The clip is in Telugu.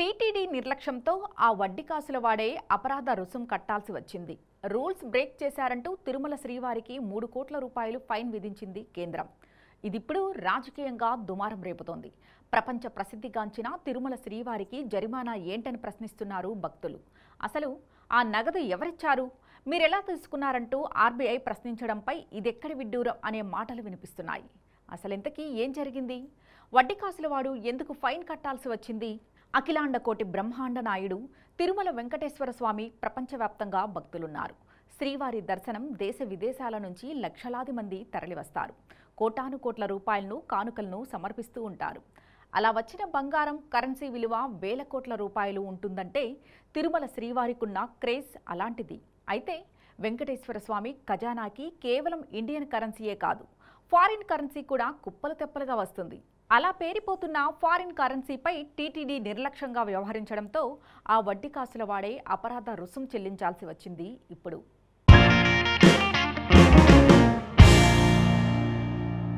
టీటీడీ నిర్లక్ష్యంతో ఆ వడ్డీ కాసుల వాడే అపరాధ రుసుం కట్టాల్సి వచ్చింది రూల్స్ బ్రేక్ చేశారంటూ తిరుమల శ్రీవారికి మూడు కోట్ల రూపాయలు ఫైన్ విధించింది కేంద్రం ఇదిప్పుడు రాజకీయంగా దుమారం రేపుతోంది ప్రపంచ ప్రసిద్ధిగాంచిన తిరుమల శ్రీవారికి జరిమానా ఏంటని ప్రశ్నిస్తున్నారు భక్తులు అసలు ఆ నగదు ఎవరిచ్చారు మీరెలా తీసుకున్నారంటూ ఆర్బీఐ ప్రశ్నించడంపై ఇదెక్కడి విడ్డూరం అనే మాటలు వినిపిస్తున్నాయి ఇంతకీ ఏం జరిగింది వడ్డీ కాసులవాడు ఎందుకు ఫైన్ కట్టాల్సి వచ్చింది అఖిలాండకోటి బ్రహ్మాండ నాయుడు తిరుమల వెంకటేశ్వర స్వామి ప్రపంచవ్యాప్తంగా భక్తులున్నారు శ్రీవారి దర్శనం దేశ విదేశాల నుంచి లక్షలాది మంది తరలివస్తారు కోటాను కోట్ల రూపాయలను కానుకలను సమర్పిస్తూ ఉంటారు అలా వచ్చిన బంగారం కరెన్సీ విలువ వేల కోట్ల రూపాయలు ఉంటుందంటే తిరుమల శ్రీవారికున్న క్రేజ్ అలాంటిది అయితే వెంకటేశ్వర స్వామి ఖజానాకి కేవలం ఇండియన్ కరెన్సీయే కాదు ఫారిన్ కరెన్సీ కూడా కుప్పలు తెప్పలుగా వస్తుంది అలా పేరిపోతున్న ఫారిన్ కరెన్సీపై టీటీడీ నిర్లక్ష్యంగా వ్యవహరించడంతో ఆ వడ్డీ కాసుల వాడే అపరాధ రుసుం చెల్లించాల్సి వచ్చింది ఇప్పుడు